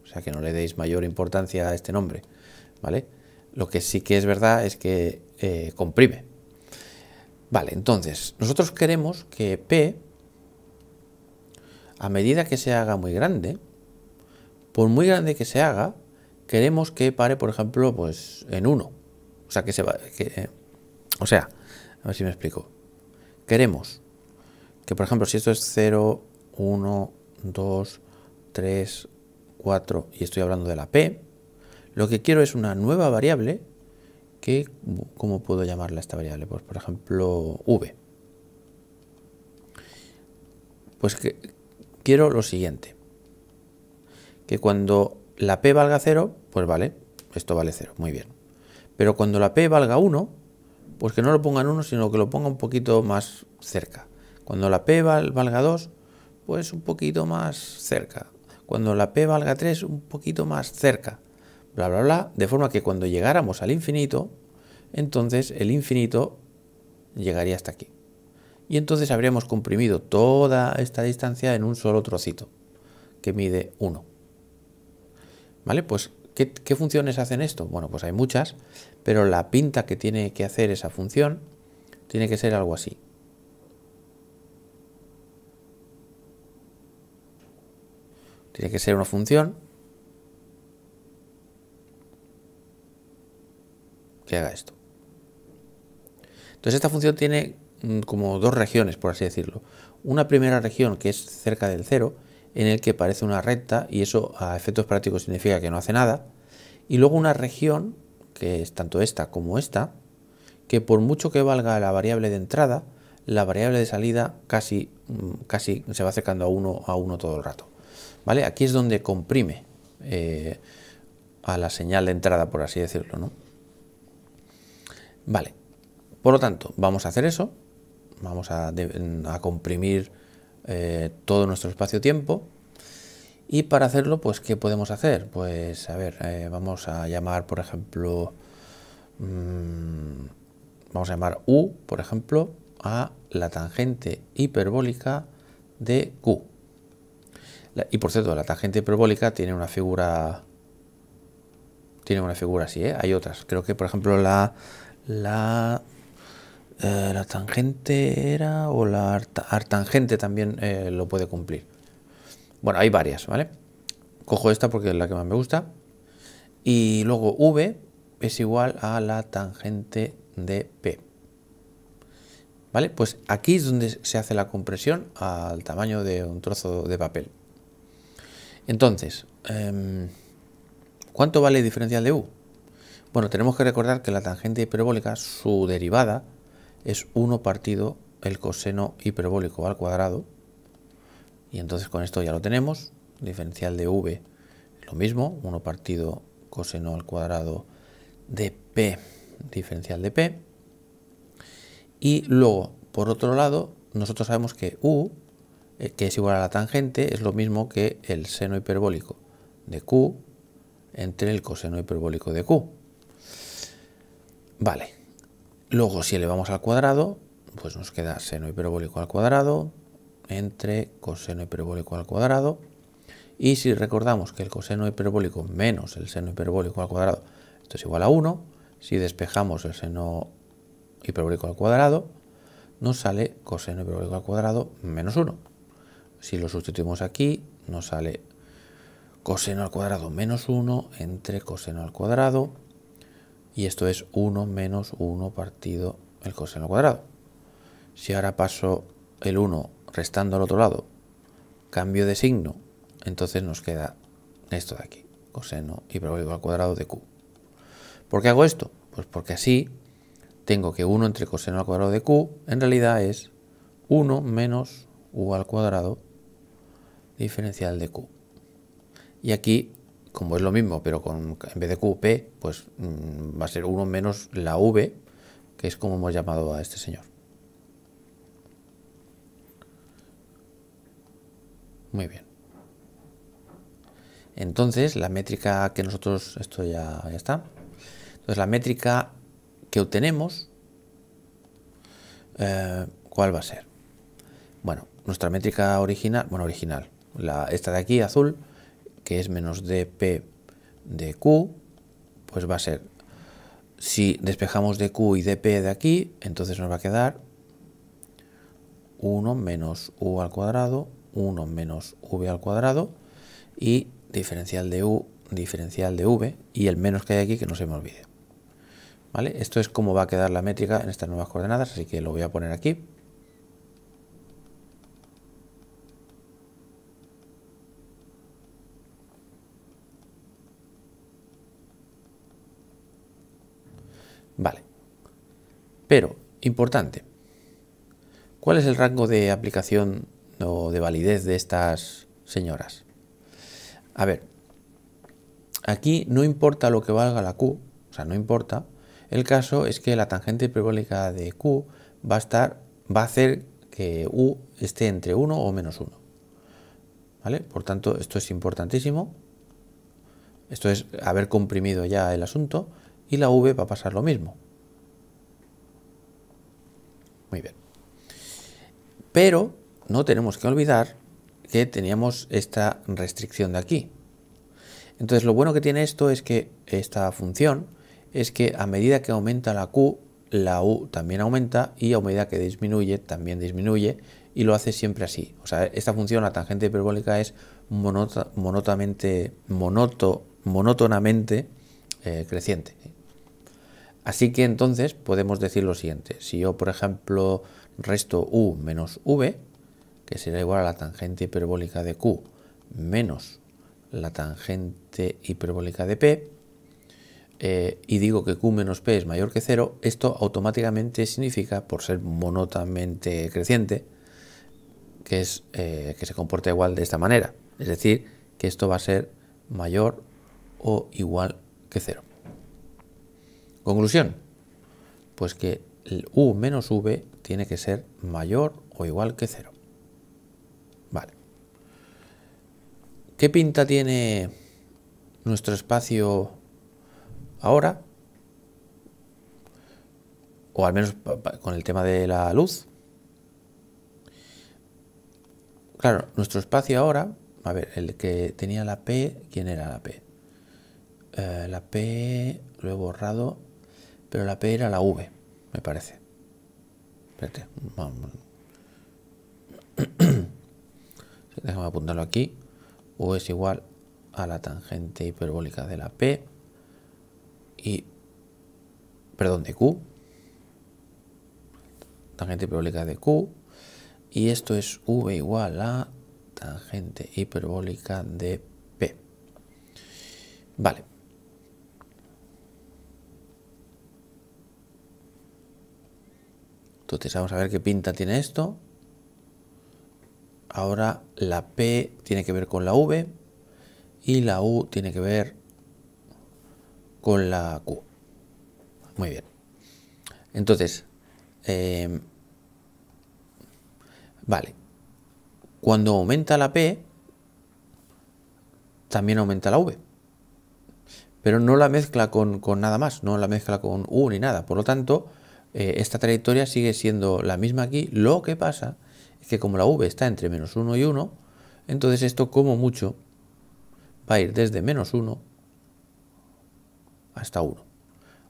o sea que no le deis mayor importancia a este nombre, ¿vale? Lo que sí que es verdad es que eh, comprime. Vale, entonces, nosotros queremos que P, a medida que se haga muy grande, por muy grande que se haga, queremos que pare, por ejemplo, pues en 1. O sea, que se va... Que, eh, o sea, a ver si me explico queremos que, por ejemplo, si esto es 0, 1, 2, 3, 4 y estoy hablando de la P, lo que quiero es una nueva variable que, ¿cómo puedo llamarla esta variable? Pues, por ejemplo, V. Pues que quiero lo siguiente, que cuando la P valga 0, pues vale, esto vale 0, muy bien. Pero cuando la P valga 1, pues que no lo pongan uno, sino que lo ponga un poquito más cerca. Cuando la P valga 2, pues un poquito más cerca. Cuando la P valga 3, un poquito más cerca. Bla, bla, bla. De forma que cuando llegáramos al infinito, entonces el infinito llegaría hasta aquí. Y entonces habríamos comprimido toda esta distancia en un solo trocito, que mide 1. ¿Vale? Pues ¿Qué, funciones hacen esto? Bueno, pues hay muchas, pero la pinta que tiene que hacer esa función tiene que ser algo así. Tiene que ser una función que haga esto. Entonces esta función tiene mm, como dos regiones, por así decirlo. Una primera región que es cerca del cero, en el que parece una recta y eso a efectos prácticos significa que no hace nada. Y luego una región, que es tanto esta como esta, que por mucho que valga la variable de entrada, la variable de salida casi, mm, casi se va acercando a uno a uno todo el rato. ¿Vale? Aquí es donde comprime eh, a la señal de entrada, por así decirlo. ¿no? Vale, por lo tanto, vamos a hacer eso. Vamos a, a comprimir eh, todo nuestro espacio-tiempo. Y para hacerlo, pues, ¿qué podemos hacer? Pues, a ver, eh, vamos a llamar, por ejemplo, mm, vamos a llamar U, por ejemplo, a la tangente hiperbólica de Q. y por cierto, la tangente hiperbólica tiene una figura tiene una figura así, ¿eh? hay otras. Creo que, por ejemplo, la, la eh, la tangente era o la artangente también eh, lo puede cumplir. Bueno, hay varias, ¿vale? Cojo esta porque es la que más me gusta. Y luego V es igual a la tangente de P. ¿Vale? Pues aquí es donde se hace la compresión al tamaño de un trozo de papel. Entonces, em, ¿cuánto vale el diferencial de U? Bueno, tenemos que recordar que la tangente hiperbólica, su derivada, es 1 partido el coseno hiperbólico al cuadrado. Y entonces con esto ya lo tenemos. diferencial de v lo mismo, 1 partido coseno al cuadrado de p, diferencial de p. Y luego, por otro lado, nosotros sabemos que u, eh, que es igual a la tangente, es lo mismo que el seno hiperbólico de q entre el coseno hiperbólico de q. Vale, Luego, si elevamos al cuadrado, pues nos queda seno hiperbólico al cuadrado entre coseno hiperbólico al cuadrado. Y si recordamos que el coseno hiperbólico menos el seno hiperbólico al cuadrado, esto es igual a 1, si despejamos el seno hiperbólico al cuadrado, nos sale coseno hiperbólico al cuadrado menos 1. Si lo sustituimos aquí, nos sale coseno al cuadrado menos 1 entre coseno al cuadrado y esto es 1 menos 1 partido el coseno cuadrado. Si ahora paso el 1 restando al otro lado, cambio de signo, entonces nos queda esto de aquí, coseno y hiperbólico al cuadrado de q. ¿Por qué hago esto? Pues porque así tengo que 1 entre coseno al cuadrado de q en realidad es 1 menos u al cuadrado diferencial de q. Y aquí como es lo mismo, pero con, en vez de QP, pues mm, va a ser 1 menos la V, que es como hemos llamado a este señor. Muy bien. Entonces, la métrica que nosotros, esto ya, está. Entonces, la métrica que obtenemos, eh, ¿cuál va a ser? Bueno, nuestra métrica original, bueno, original, la, esta de aquí, azul, que es menos dp de q, pues va a ser, si despejamos de q y dp de aquí, entonces nos va a quedar 1 menos u al cuadrado, 1 menos v al cuadrado y diferencial de u, diferencial de v y el menos que hay aquí que no se me olvide. ¿Vale? Esto es como va a quedar la métrica en estas nuevas coordenadas, así que lo voy a poner aquí. Vale. Pero, importante, ¿cuál es el rango de aplicación o de validez de estas señoras? A ver, aquí no importa lo que valga la Q, o sea, no importa. El caso es que la tangente hiperbólica de Q va a estar, va a hacer que U esté entre 1 o menos 1. ¿Vale? Por tanto, esto es importantísimo. Esto es haber comprimido ya el asunto y la V va a pasar lo mismo. Muy bien. Pero no tenemos que olvidar que teníamos esta restricción de aquí. Entonces lo bueno que tiene esto es que esta función es que a medida que aumenta la Q, la U también aumenta y a medida que disminuye también disminuye y lo hace siempre así. O sea, esta función, la tangente hiperbólica, es monotonamente monótonamente eh, creciente. Así que entonces podemos decir lo siguiente. Si yo, por ejemplo, resto u menos v, que será igual a la tangente hiperbólica de q menos la tangente hiperbólica de p, eh, y digo que q menos p es mayor que 0, esto automáticamente significa, por ser monotamente creciente, que, es, eh, que se comporta igual de esta manera. Es decir, que esto va a ser mayor o igual que cero. Conclusión, pues que el u menos v tiene que ser mayor o igual que cero. Vale. ¿Qué pinta tiene nuestro espacio ahora? O al menos con el tema de la luz. Claro, nuestro espacio ahora, a ver, el que tenía la P, ¿quién era la P? Eh, la P, lo he borrado, pero la P era la V, me parece. Espérate, vamos. [COUGHS] Déjame apuntarlo aquí. U es igual a la tangente hiperbólica de la P y, perdón, de Q. Tangente hiperbólica de Q. Y esto es V igual a tangente hiperbólica de P. Vale. Entonces vamos a ver qué pinta tiene esto. Ahora la P tiene que ver con la V y la U tiene que ver con la Q. Muy bien. Entonces, em, vale. Cuando aumenta la P, también aumenta la V. Pero no la mezcla con nada más, no la mezcla con U ni nada. Por lo tanto, eh, esta trayectoria sigue siendo la misma aquí. Lo que pasa es que como la V está entre menos 1 y 1, entonces esto como mucho va a ir desde menos 1 hasta 1.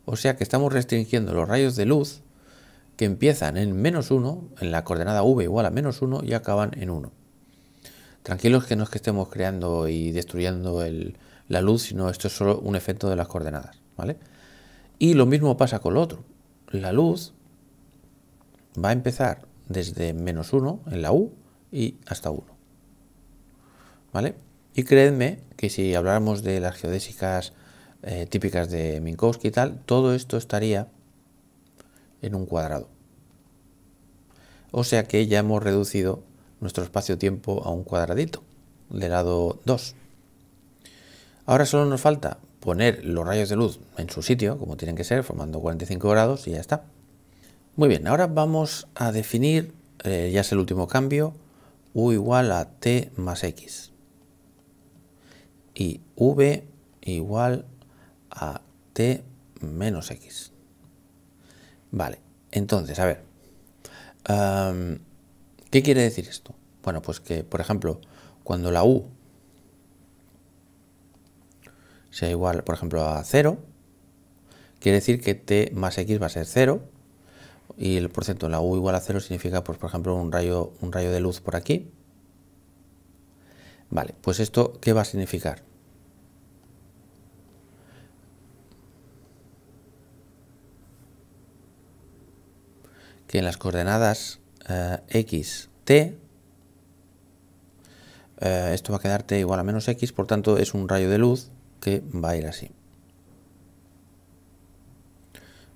O sea que estamos restringiendo los rayos de luz que empiezan en menos 1, en la coordenada V igual a menos 1 y acaban en 1. Tranquilos que no es que estemos creando y destruyendo la luz, sino esto es solo un efecto de las coordenadas, ¿vale? Y lo mismo pasa con lo otro la luz va a empezar desde menos 1 en la U y hasta 1. ¿Vale? Y creedme que si habláramos de las geodésicas eh, típicas de Minkowski y tal, todo esto estaría en un cuadrado. O sea que ya hemos reducido nuestro espacio-tiempo a un cuadradito de lado 2. Ahora solo nos falta poner los rayos de luz en su sitio, como tienen que ser, formando 45 grados y ya está. Muy bien, ahora vamos a definir, eh, ya es el último cambio, u igual a t más x y v igual a t menos x. Vale, entonces, a ver, ¿qué quiere decir esto? Bueno, pues que, por ejemplo, cuando la u sea igual, por ejemplo, a 0, quiere decir que t más x va a ser 0 y el por en la u igual a 0 significa, pues, por ejemplo, un rayo, un rayo de luz por aquí. Vale, pues esto, ¿qué va a significar? que en las coordenadas eh, x, t, eh, esto va a quedar t igual a menos x, por tanto es un rayo de luz que va a ir así.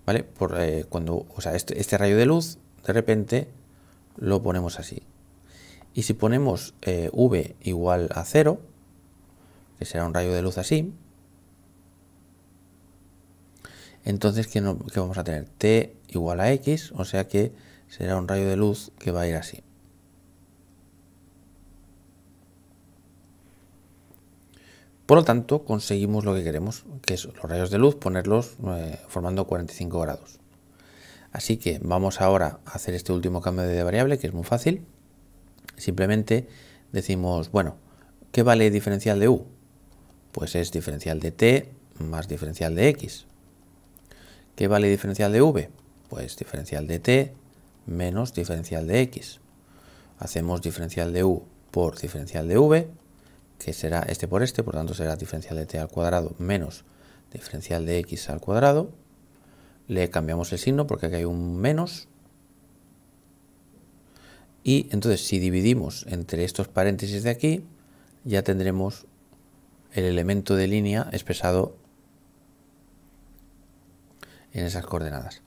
¿Vale? Por, eh, cuando, o sea, este, este, rayo de luz, de repente, lo ponemos así. Y si ponemos eh, V igual a 0, que será un rayo de luz así, entonces, que ¿qué, vamos a tener? T igual a X, o sea que será un rayo de luz que va a ir así. Por lo tanto, conseguimos lo que queremos, que es los rayos de luz, ponerlos eh, formando 45 grados. Así que vamos ahora a hacer este último cambio de variable, que es muy fácil. Simplemente decimos, bueno, ¿qué vale diferencial de u? Pues es diferencial de t más diferencial de x. ¿Qué vale diferencial de v? Pues diferencial de t menos diferencial de x. Hacemos diferencial de u por diferencial de v que será este por este, por tanto será diferencial de t al cuadrado menos diferencial de x al cuadrado. Le cambiamos el signo porque aquí hay un menos. Y entonces si dividimos entre estos paréntesis de aquí, ya tendremos el elemento de línea expresado en esas coordenadas.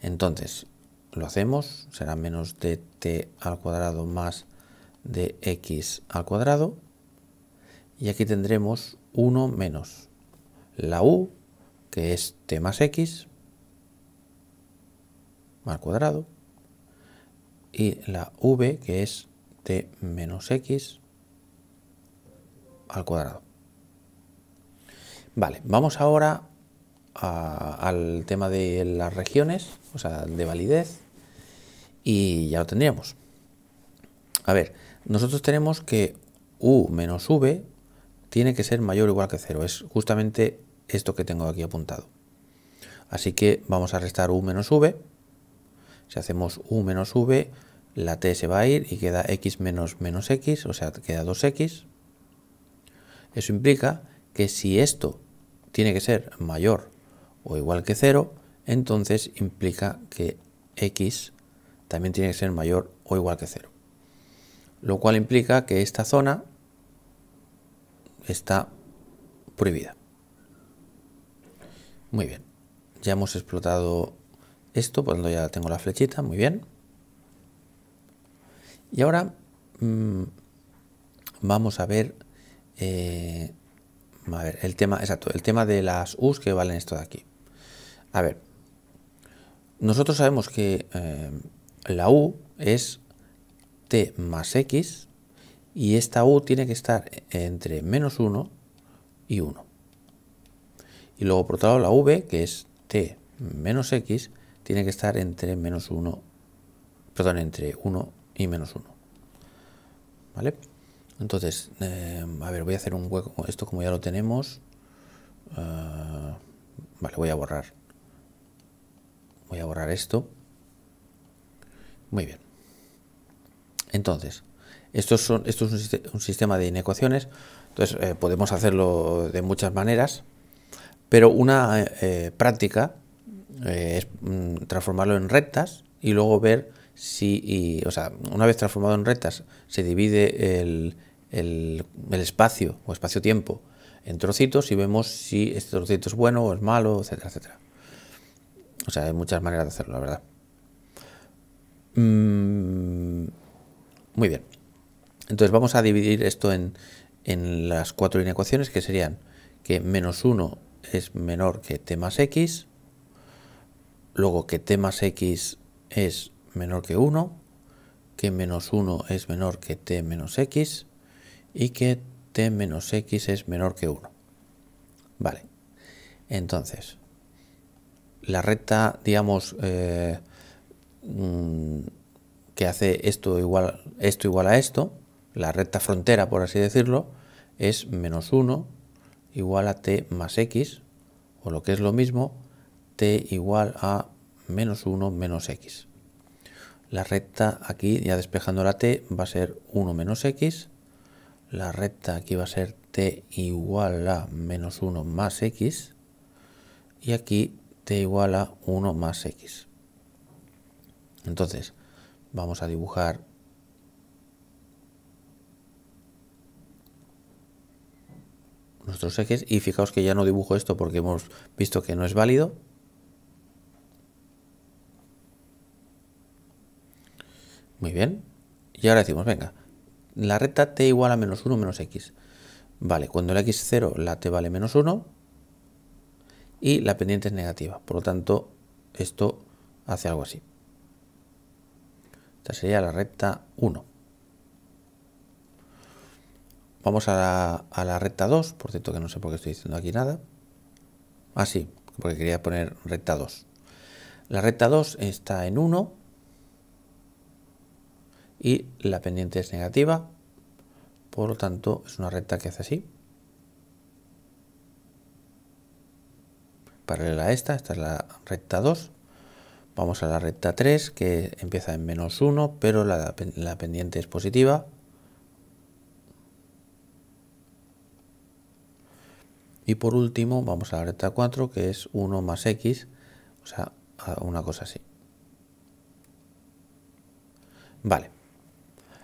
Entonces, lo hacemos, será menos de t al cuadrado más de x al cuadrado y aquí tendremos 1 menos la u, que es t más x al cuadrado, y la v, que es t menos x al cuadrado. Vale, vamos ahora al tema de las regiones, o sea, de validez, y ya lo tendríamos. A ver, nosotros tenemos que u menos v tiene que ser mayor o igual que 0. Es justamente esto que tengo aquí apuntado. Así que vamos a restar u menos v. Si hacemos u menos v, la t se va a ir y queda x menos menos x, o sea, queda 2x. Eso implica que si esto tiene que ser mayor o igual que 0, entonces implica que x también tiene que ser mayor o igual que 0. Lo cual implica que esta zona está prohibida. Muy bien, ya hemos explotado esto, cuando pues ya tengo la flechita, muy bien. Y ahora mm, vamos eh, a ver, el tema, exacto, el tema de las U's que valen esto de aquí. A ver, nosotros sabemos que eh, la U es T más X y esta u tiene que estar entre menos 1 y 1. Y luego por otro lado la v, que es t menos x, tiene que estar entre menos 1, perdón, entre 1 y menos 1. ¿Vale? Entonces, eh, a ver, voy a hacer un hueco. Esto como ya lo tenemos, eh, vale, voy a borrar. Voy a borrar esto. Muy bien. Entonces, esto es, un, esto es un, sistema de inecuaciones, entonces eh, podemos hacerlo de muchas maneras, pero una eh, eh, práctica es mm, transformarlo en rectas y luego ver si, o sea, una vez transformado en rectas, se divide el, espacio o espacio-tiempo en trocitos y vemos si este trocito es bueno o es malo, etcétera, etcétera. O sea, hay muchas maneras de hacerlo, la verdad. Mm, muy bien. Entonces vamos a dividir esto en, en las cuatro inecuaciones que serían que menos 1 es menor que t más x, luego que t más x es menor que 1, que menos 1 es menor que t menos x y que t menos x es menor que 1. Vale, entonces, la recta, digamos, eh, mm, que hace esto igual, esto igual a esto, la recta frontera, por así decirlo, es menos 1 igual a t más x, o lo que es lo mismo, t igual a menos 1 menos x. La recta aquí, ya despejando la t, va a ser 1 menos x. La recta aquí va a ser t igual a menos 1 más x. Y aquí t igual a 1 más x. Entonces, vamos a dibujar nuestros ejes y fijaos que ya no dibujo esto porque hemos visto que no es válido. Muy bien. Y ahora decimos, venga, la recta t igual a menos 1 menos x. Vale, cuando la x es 0, la t vale menos 1 y la pendiente es negativa. Por lo tanto, esto hace algo así. Esta sería la recta 1. Vamos a la, recta 2, por cierto que no sé por qué estoy diciendo aquí nada. Ah, sí, porque quería poner recta 2. La recta 2 está en 1 y la pendiente es negativa, por lo tanto es una recta que hace así. Paralela a esta, esta es la recta 2. Vamos a la recta 3 que empieza en menos 1, pero la, la pendiente es positiva. Y por último, vamos a la recta 4, que es 1 más x, o sea, una cosa así. Vale.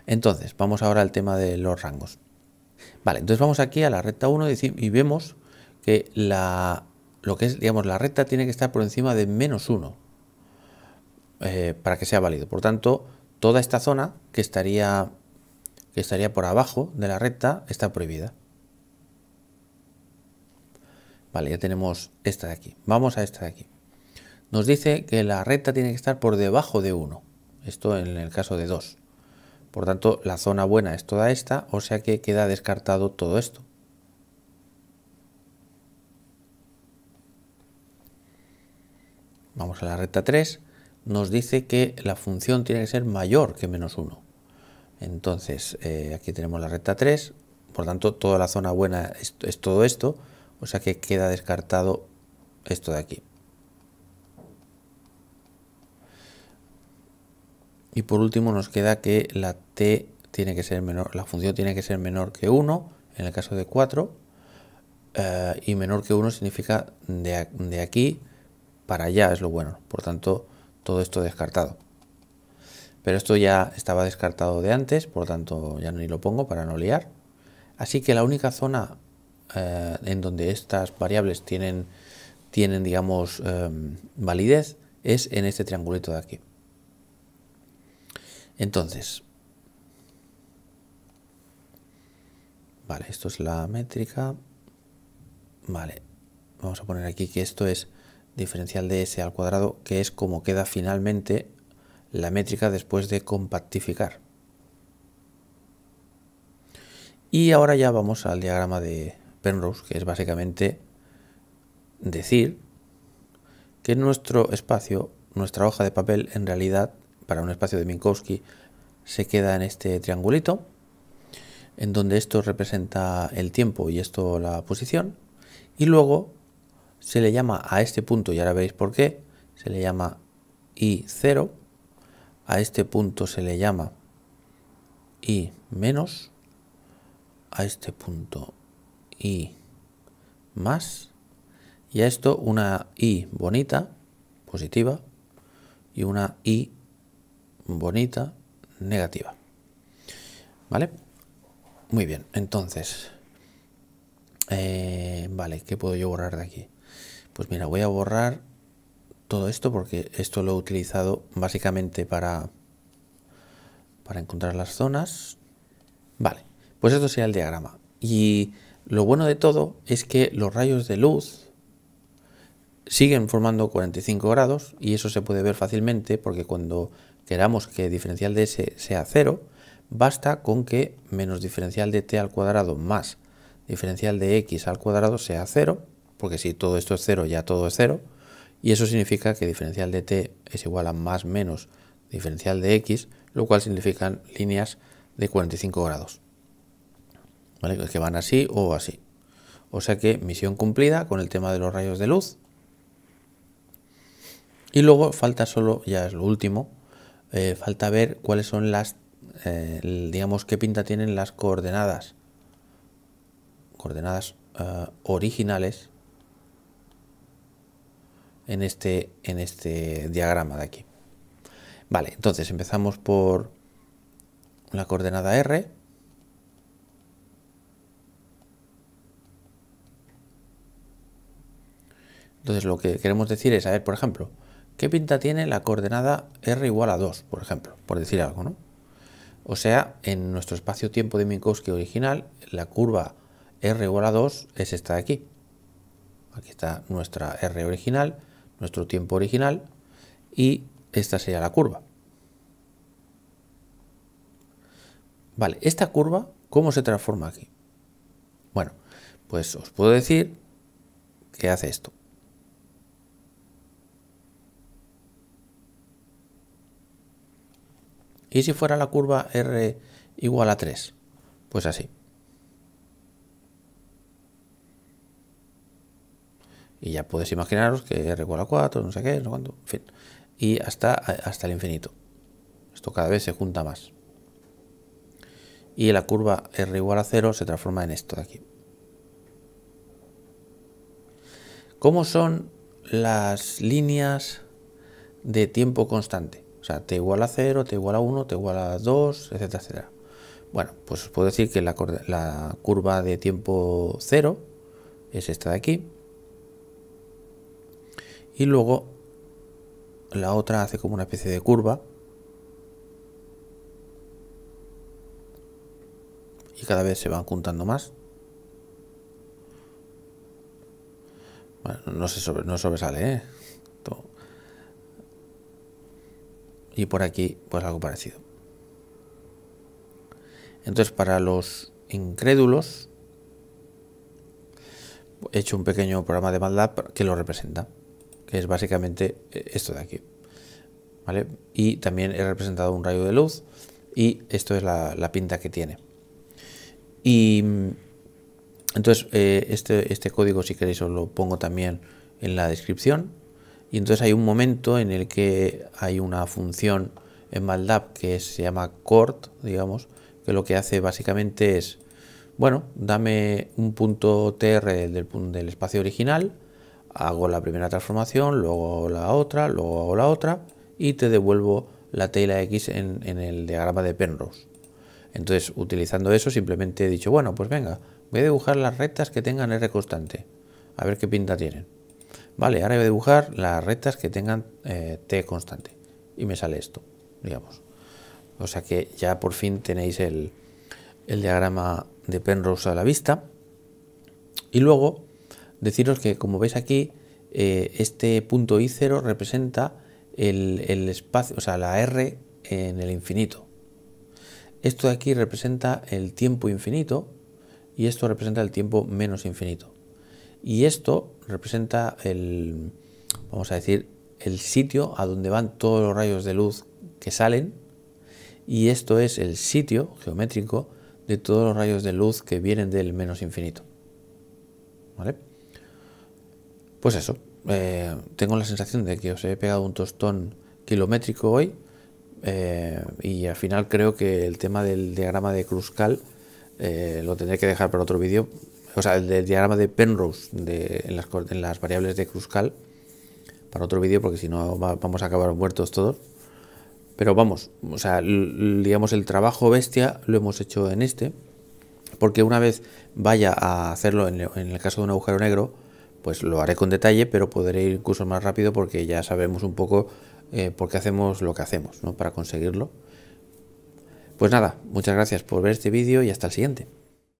Entonces, vamos ahora al tema de los rangos. Vale, entonces vamos aquí a la recta 1 y vemos que la, lo que es, digamos, la recta tiene que estar por encima de menos 1 eh, para que sea válido. Por tanto, toda esta zona que estaría, que estaría por abajo de la recta está prohibida. Vale, ya tenemos esta de aquí. Vamos a esta de aquí. Nos dice que la recta tiene que estar por debajo de 1. Esto en el caso de 2. Por tanto, la zona buena es toda esta, o sea que queda descartado todo esto. Vamos a la recta 3. Nos dice que la función tiene que ser mayor que menos 1. Entonces, eh, aquí tenemos la recta 3. Por tanto, toda la zona buena es todo esto o sea que queda descartado esto de aquí. Y por último nos queda que la t tiene que ser menor, la función tiene que ser menor que 1 en el caso de 4 eh, y menor que 1 significa de, de, aquí para allá es lo bueno, por tanto todo esto descartado. Pero esto ya estaba descartado de antes, por tanto ya ni lo pongo para no liar. Así que la única zona eh, en donde estas variables tienen, tienen digamos, eh, validez es en este triangulito de aquí. Entonces, vale, esto es la métrica, vale, vamos a poner aquí que esto es diferencial de s al cuadrado, que es como queda finalmente la métrica después de compactificar. Y ahora ya vamos al diagrama de, Penrose, que es básicamente decir que nuestro espacio, nuestra hoja de papel, en realidad, para un espacio de Minkowski, se queda en este triangulito, en donde esto representa el tiempo y esto la posición, y luego se le llama a este punto, y ahora veréis por qué, se le llama I0, a este punto se le llama I menos, a este punto y más. Y a esto una I bonita, positiva, y una I bonita, negativa. ¿Vale? Muy bien, entonces... Eh, vale, ¿qué puedo yo borrar de aquí? Pues mira, voy a borrar todo esto porque esto lo he utilizado básicamente para, para encontrar las zonas. Vale, pues esto sería el diagrama. Y lo bueno de todo es que los rayos de luz siguen formando 45 grados y eso se puede ver fácilmente porque cuando queramos que diferencial de S sea 0, basta con que menos diferencial de t al cuadrado más diferencial de x al cuadrado sea 0, porque si todo esto es 0 ya todo es 0, y eso significa que diferencial de t es igual a más menos diferencial de x, lo cual significan líneas de 45 grados. Que van así o así. O sea que misión cumplida con el tema de los rayos de luz. Y luego falta solo, ya es lo último, eh, falta ver cuáles son las, eh, digamos, qué pinta tienen las coordenadas, coordenadas eh, originales en este, en este diagrama de aquí. Vale, entonces empezamos por la coordenada R, Entonces lo que queremos decir es, a ver, por ejemplo, ¿qué pinta tiene la coordenada r igual a 2, por ejemplo? Por decir algo, ¿no? O sea, en nuestro espacio-tiempo de Minkowski original, la curva r igual a 2 es esta de aquí. Aquí está nuestra r original, nuestro tiempo original, y esta sería la curva. Vale, esta curva, ¿cómo se transforma aquí? Bueno, pues os puedo decir que hace esto. ¿Y si fuera la curva R igual a 3? Pues así. Y ya podéis imaginaros que R igual a 4, no sé qué, no cuánto, en fin. Y hasta, hasta el infinito. Esto cada vez se junta más. Y la curva R igual a 0 se transforma en esto de aquí. ¿Cómo son las líneas de tiempo constante? O sea, t igual a 0, t igual a 1, t igual a 2, etcétera, etcétera. Bueno, pues os puedo decir que la, curva de tiempo 0 es esta de aquí. Y luego la otra hace como una especie de curva. Y cada vez se van juntando más. Bueno, no, se no sobresale, ¿eh? y por aquí pues algo parecido. Entonces para los incrédulos he hecho un pequeño programa de MATLAB que lo representa, que es básicamente eh, esto de aquí. ¿Vale? Y también he representado un rayo de luz y esto es la, pinta que tiene. Y entonces eh, este, este código si queréis os lo pongo también en la descripción y entonces hay un momento en el que hay una función en MATLAB que se llama cort, digamos, que lo que hace básicamente es, bueno, dame un punto TR del, del espacio original, hago la primera transformación, luego la otra, luego hago la otra y te devuelvo la tela X en, en el diagrama de Penrose. Entonces, utilizando eso, simplemente he dicho, bueno, pues venga, voy a dibujar las rectas que tengan R constante, a ver qué pinta tienen. Vale, ahora voy a dibujar las rectas que tengan eh, t constante. Y me sale esto, digamos. O sea que ya por fin tenéis el, diagrama de Penrose a la vista. Y luego, deciros que como veis aquí, eh, este punto I0 representa el, espacio, o sea, la R en el infinito. Esto de aquí representa el tiempo infinito y esto representa el tiempo menos infinito. Y esto representa el, vamos a decir, el sitio a donde van todos los rayos de luz que salen. Y esto es el sitio geométrico de todos los rayos de luz que vienen del menos infinito. ¿Vale? Pues eso, eh, tengo la sensación de que os he pegado un tostón kilométrico hoy eh, y al final creo que el tema del diagrama de Kruskal eh, lo tendré que dejar para otro vídeo o sea, del diagrama de Penrose de, en, las, variables de Kruskal para otro vídeo, porque si no vamos a acabar muertos todos. Pero vamos, o sea, digamos el trabajo bestia lo hemos hecho en este, porque una vez vaya a hacerlo en, el caso de un agujero negro, pues lo haré con detalle, pero podré ir incluso más rápido porque ya sabemos un poco eh, por qué hacemos lo que hacemos, ¿no? Para conseguirlo. Pues nada, muchas gracias por ver este vídeo y hasta el siguiente.